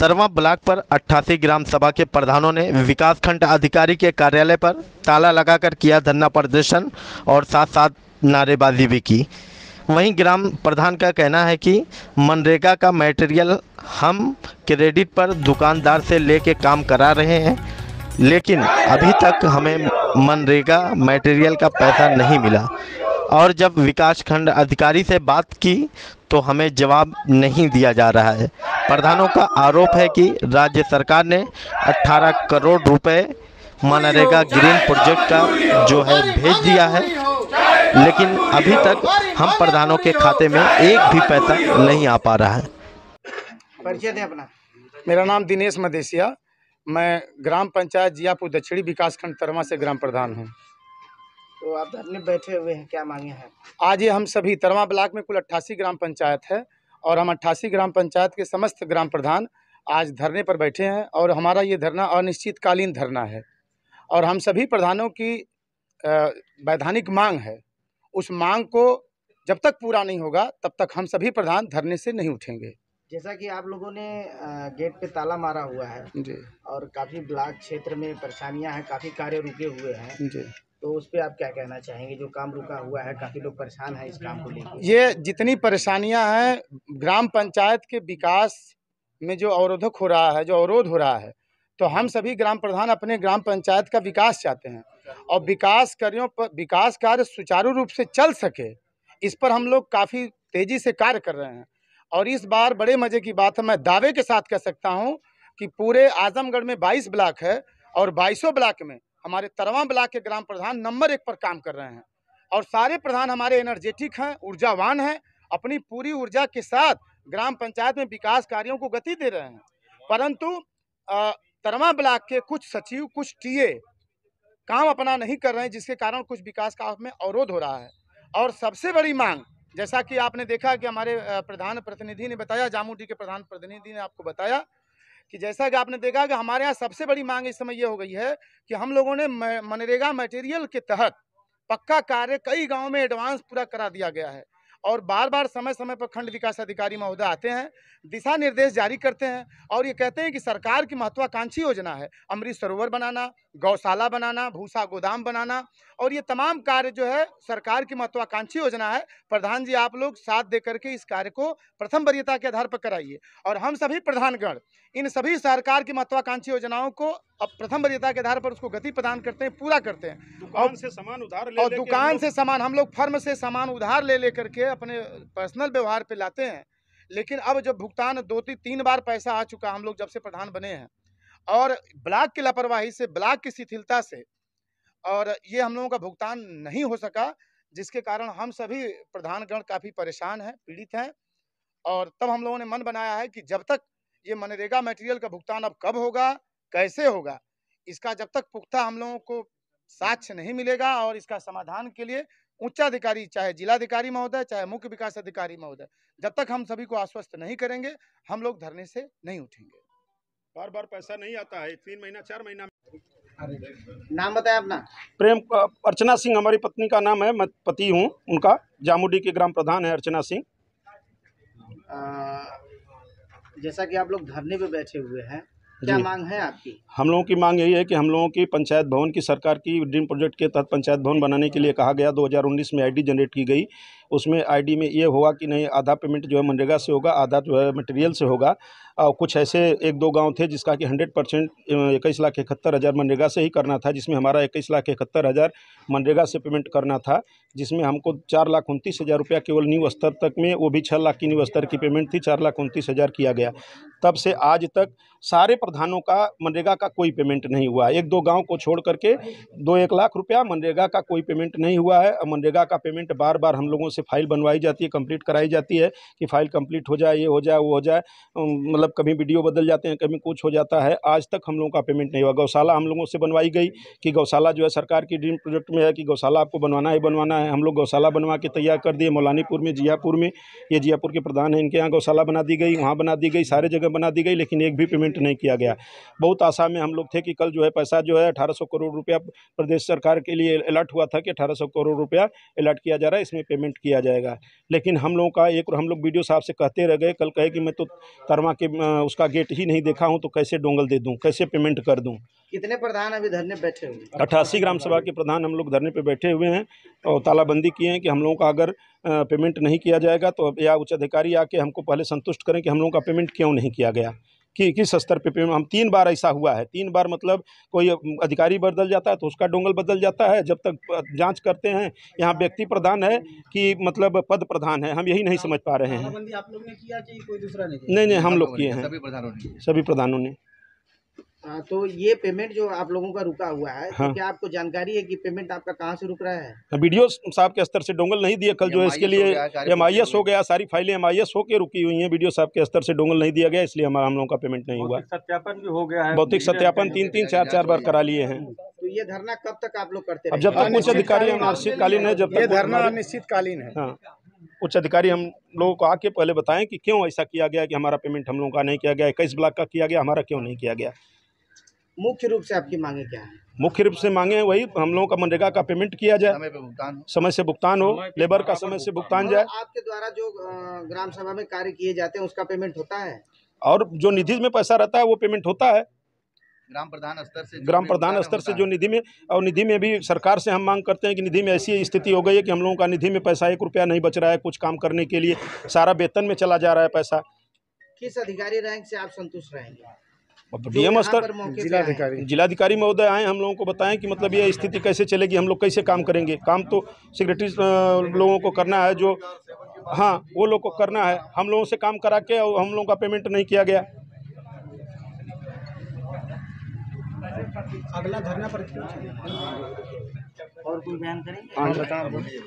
सरवा ब्लॉक पर 88 ग्राम सभा के प्रधानों ने विकास खंड अधिकारी के कार्यालय पर ताला लगाकर किया धरना प्रदर्शन और साथ साथ नारेबाजी भी की वहीं ग्राम प्रधान का कहना है कि मनरेगा का मटेरियल हम क्रेडिट पर दुकानदार से लेके काम करा रहे हैं लेकिन अभी तक हमें मनरेगा मटेरियल का पैसा नहीं मिला और जब विकास खंड अधिकारी से बात की तो हमें जवाब नहीं दिया जा रहा है प्रधानों का आरोप है कि राज्य सरकार ने 18 करोड़ रुपए मनरेगा ग्रीन प्रोजेक्ट का जो है भेज दिया है लेकिन अभी तक हम प्रधानों के खाते में एक भी पैसा नहीं आ पा रहा है परिचय दें अपना मेरा नाम दिनेश मदेसिया मैं ग्राम पंचायत जियापुर दक्षिणी विकास खंड तरमा से ग्राम प्रधान हूँ तो आप धरने बैठे हुए हैं क्या मांगे हैं आज ये हम सभी तरवा ब्लाक में कुल अट्ठासी ग्राम पंचायत है और हम अट्ठासी ग्राम पंचायत के समस्त ग्राम प्रधान आज धरने पर बैठे हैं और हमारा ये धरना अनिश्चितकालीन धरना है और हम सभी प्रधानों की वैधानिक मांग है उस मांग को जब तक पूरा नहीं होगा तब तक हम सभी प्रधान धरने से नहीं उठेंगे जैसा कि आप लोगों ने गेट पे ताला मारा हुआ है जी और काफ़ी ब्लॉक क्षेत्र में परेशानियां हैं काफ़ी कार्य रुके हुए हैं जी तो उस पर आप क्या कहना चाहेंगे जो काम रुका हुआ है काफ़ी लोग परेशान है इस काम को लेकर ये जितनी परेशानियां हैं ग्राम पंचायत के विकास में जो अवरोधक हो रहा है जो अवरोध हो रहा है तो हम सभी ग्राम प्रधान अपने ग्राम पंचायत का विकास चाहते हैं और विकास कार्यों पर विकास कार्य सुचारू रूप से चल सके इस पर हम लोग काफ़ी तेज़ी से कार्य कर रहे हैं और इस बार बड़े मज़े की बात है मैं दावे के साथ कह सकता हूँ कि पूरे आजमगढ़ में 22 ब्लॉक है और 2200 ब्लॉक में हमारे तरवा ब्लाक के ग्राम प्रधान नंबर एक पर काम कर रहे हैं और सारे प्रधान हमारे एनर्जेटिक हैं ऊर्जावान हैं अपनी पूरी ऊर्जा के साथ ग्राम पंचायत में विकास कार्यों को गति दे रहे हैं परंतु तरवा ब्लाक के कुछ सचिव कुछ टीए काम अपना नहीं कर रहे हैं जिसके कारण कुछ विकास का में अवरोध हो रहा है और सबसे बड़ी मांग जैसा कि आपने देखा कि हमारे प्रधान प्रतिनिधि ने बताया जामुडी के प्रधान प्रतिनिधि ने आपको बताया कि जैसा कि आपने देखा कि हमारे यहाँ सबसे बड़ी मांग इस समय ये हो गई है कि हम लोगों ने मनरेगा मटेरियल के तहत पक्का कार्य कई गाँव में एडवांस पूरा करा दिया गया है और बार बार समय समय पर खंड विकास अधिकारी महोदय आते हैं दिशा निर्देश जारी करते हैं और ये कहते हैं कि सरकार की महत्वाकांक्षी योजना है अमृत सरोवर बनाना गौशाला बनाना भूसा गोदाम बनाना और ये तमाम कार्य जो है सरकार की महत्वाकांक्षी योजना है प्रधान जी आप लोग साथ दे करके इस कार्य को प्रथम वरीयता के आधार पर कराइए और हम सभी प्रधानगण इन सभी सरकार की महत्वाकांक्षी योजनाओं को अब प्रथम वरीयता के आधार पर उसको गति प्रदान करते हैं पूरा करते हैं दुकान से सामान उधार ले और ले दुकान से सामान हम लोग फर्म से सामान उधार ले लेकर के अपने पर्सनल व्यवहार पर लाते हैं लेकिन अब जब भुगतान दो तीन बार पैसा आ चुका हम लोग जब से प्रधान बने हैं और ब्लॉक की लापरवाही से ब्लॉक की शिथिलता से और ये हम लोगों का भुगतान नहीं हो सका जिसके कारण हम सभी प्रधानगण काफ़ी परेशान हैं पीड़ित हैं और तब हम लोगों ने मन बनाया है कि जब तक ये मनरेगा मटेरियल का भुगतान अब कब होगा कैसे होगा इसका जब तक पुख्ता हम लोगों को साक्ष्य नहीं मिलेगा और इसका समाधान के लिए उच्चाधिकारी चाहे जिलाधिकारी महोदय चाहे मुख्य विकास अधिकारी महोदय जब तक हम सभी को आश्वस्त नहीं करेंगे हम लोग धरने से नहीं उठेंगे बार बार पैसा नहीं आता है तीन महीना चार महीना नाम बताएं अपना प्रेम अर्चना सिंह हमारी पत्नी का नाम है मैं पति हूँ उनका जामुडी के ग्राम प्रधान है अर्चना सिंह जैसा कि आप लोग धरने पे बैठे हुए हैं क्या मांग है आपकी हम लोगों की मांग यही है कि हम लोगों की पंचायत भवन की सरकार की ड्रीम प्रोजेक्ट के तहत पंचायत भवन बनाने के लिए कहा गया 2019 में आईडी जनरेट की गई उसमें आईडी में ये होगा कि नहीं आधा पेमेंट जो है मनरेगा से होगा आधा जो है मटेरियल से होगा और कुछ ऐसे एक दो गांव थे जिसका कि हंड्रेड परसेंट इक्कीस लाख इकहत्तर हज़ार मनरेगा से ही करना था जिसमें हमारा इक्कीस लाख इकहत्तर हज़ार मनरेगा से पेमेंट करना था जिसमें हमको चार लाख उनतीस हज़ार रुपया केवल न्यू स्तर तक में वो भी छः लाख की न्यू स्तर की पेमेंट थी चार लाख उनतीस हज़ार किया गया तब से आज तक सारे प्रधानों का मनरेगा का कोई पेमेंट नहीं हुआ एक दो गाँव को छोड़ करके दो एक लाख रुपया मनरेगा का कोई पेमेंट नहीं हुआ है मनरेगा का पेमेंट बार बार हम लोगों से से फाइल बनवाई जाती है कंप्लीट कराई जाती है कि फाइल कंप्लीट हो जाए ये हो जाए वो हो जाए मतलब कभी वीडियो बदल जाते हैं कभी कुछ हो जाता है आज तक हम लोगों का पेमेंट नहीं हुआ गौशाला हम लोगों से बनवाई गई कि गौशाला जो है सरकार की ड्रीम प्रोजेक्ट में है कि गौशाला आपको बनवाना ही बनवाना है हम लोग गौशाला बनवा के तैयार कर दिए मौलानीपुर में जियापुर में ये जियापुर के प्रधान हैं इनके यहाँ गौशाला बना दी गई वहाँ बना दी गई सारे जगह बना दी गई लेकिन एक भी पेमेंट नहीं किया गया बहुत आशा में हम लोग थे कि कल जो है पैसा जो है अठारह करोड़ रुपया प्रदेश सरकार के लिए अलर्ट हुआ था कि अठारह करोड़ रुपया अलर्ट किया जा रहा है इसमें पेमेंट किया किया जाएगा लेकिन हम लोगों का एक और हम लोग वीडियो साहब से कहते रह गए कल कहे कि मैं तो तरमा के उसका गेट ही नहीं देखा हूं तो कैसे डोंगल दे दूं कैसे पेमेंट कर दूं कितने प्रधान अभी धरने बैठे हुए अट्ठासी ग्राम सभा के प्रधान हम लोग धरने पर बैठे हुए हैं और तालाबंदी किए हैं कि हम लोगों का अगर पेमेंट नहीं किया जाएगा तो या उच्च अधिकारी आके हमको पहले संतुष्ट करें कि हम लोगों का पेमेंट क्यों नहीं किया गया कि किस स्तर पे हम तीन बार ऐसा हुआ है तीन बार मतलब कोई अधिकारी बदल जाता है तो उसका डोंगल बदल जाता है जब तक जांच करते हैं यहाँ व्यक्ति प्रधान है कि मतलब पद प्रधान है हम यही नहीं समझ पा रहे हैं आप लोग ने किया कि कोई दूसरा नहीं नहीं नहीं हम लोग किए हैं सभी प्रधानों ने सभी प्रधानों ने हाँ, तो ये पेमेंट जो आप लोगों का रुका हुआ है तो हाँ। तो क्या आपको जानकारी है कि पेमेंट आपका कहाँ से रुक रहा है वीडियो तो साहब के स्तर से डोंगल नहीं दिया कल जो है इसके लिए एम आई एस हो गया सारी फाइलें एम आई एस होकर रुकी हुई है वीडियो साहब के स्तर से डोंगल नहीं दिया गया इसलिए हमारा हम लोगों का पेमेंट नहीं हुआ सत्यापन भी हो गया है भौतिक सत्यापन तीन तीन चार चार बार करा लिए हैं तो ये धरना कब तक आप लोग करते हैं जब तक कुछ अधिकारी अनिश्चितकालीन है जब ये धरना अनिश्चितकालीन है उच्च अधिकारी हम लोगों को आके पहले बताएं कि क्यों ऐसा किया गया कि हमारा पेमेंट हम लोगों का नहीं किया गया इक्कीस ब्लॉक का किया गया हमारा क्यों नहीं किया गया मुख्य रूप से आपकी मांगे क्या है मुख्य रूप से मांगे वही हम लोगों का मनरेगा का पेमेंट किया जाए समय पे भुगतान समय से भुगतान हो लेबर का समय से भुगतान जाए आपके द्वारा जो ग्राम सभा में कार्य किए जाते हैं उसका पेमेंट होता है और जो निधि में पैसा रहता है वो पेमेंट होता है ग्राम प्रधान स्तर से ग्राम प्रधान स्तर से जो निधि में और निधि में भी सरकार से हम मांग करते हैं कि निधि में ऐसी स्थिति हो गई है कि हम लोगों का निधि में पैसा एक रुपया नहीं बच रहा है कुछ काम करने के लिए सारा वेतन में चला जा रहा है पैसा किस अधिकारी रैंक से आप संतुष्ट रहेंगे डीएम स्तर तो जिलाधिकारी जिलाधिकारी महोदय आए हम लोगों को बताएं कि मतलब ये स्थिति कैसे चलेगी हम लोग कैसे काम करेंगे काम तो सेक्रेटरी लोगों को करना है जो हाँ वो लोग को करना है हम लोगों से काम करा के और हम लोगों का पेमेंट नहीं किया गया अगला धरना पर और कोई बयान